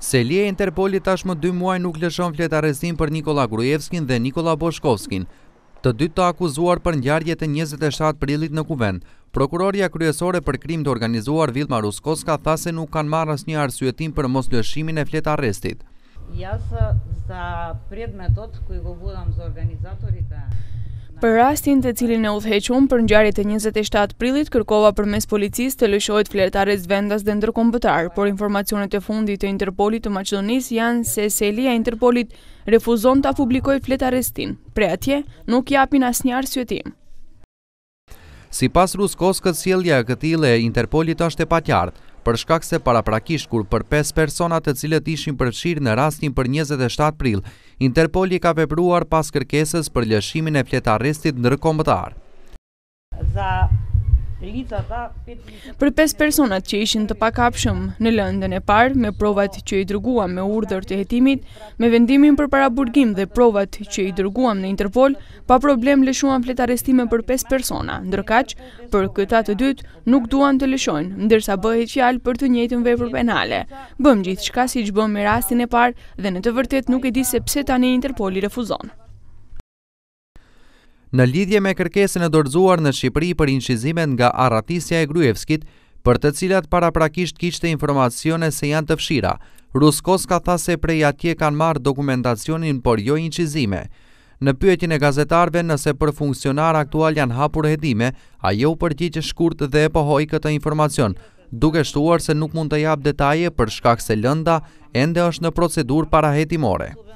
Selje Interpoli tashmë më dy muaj nuk lëshon fletë arrestim për Nikola Grujevskin dhe Nikola Boshkovskin. Të dy të akuzuar për njarëgjet e 27 prilit në kuvend, Prokuroria Kryesore për Krim të Organizuar Vilma Ruskoska tha se nuk kanë marrës një arsuetim për mos lëshimin e fletë arrestit. Ja se sa pred metod kuj gëbudam zë organizatorit e... Për rastin të cilin e udhequn për njëjarit e 27 prilit, kërkova për mes policis të lëshojt flertarit zvendas dhe ndërkombëtar, por informacionet e fundit të Interpolit të Macedonis janë se selia Interpolit refuzon të publikoj flertarestin, pre atje nuk japin as një arsjetim. Si pas Ruskos këtë sielja e këtile, Interpolit është e pa qartë për shkak se paraprakisht kur për 5 personat të cilët ishin përfshirë në rastin për 27 pril, Interpoli ka vepruar pas kërkesës për lëshimin e fletarestit nërkombëtar. Për 5 personat që ishin të pakapshëm në lëndën e parë, me provat që i drëguam me urdër të jetimit, me vendimin për paraburgim dhe provat që i drëguam në Interpol, pa problem lëshuan flet arestime për 5 persona, ndërkaq për këta të dytë nuk duan të lëshojnë, ndërsa bëhet fjalë për të njëjtën vepër penale. Bëm gjithçka siç bëm në rastin e parë dhe në të vërtetë nuk e di se pse tani Interpoli refuzon në lidhje me kërkesën e dorëzuar në Shqipëri për incizimet nga Arratisja e Gryevskit, për të cilat paraprakisht kishte informacione se janë të fshira. Ruskos ka tha se prej atje kanë marë dokumentacionin por jo inqizime. Në pyetjen e gazetarve nëse për funksionar aktual janë hapur hedime, për u që shkurt dhe e pohoi këtë informacion, duke shtuar se nuk mund të jap detaje për shkak se lënda ende është në procedurë para hetimore.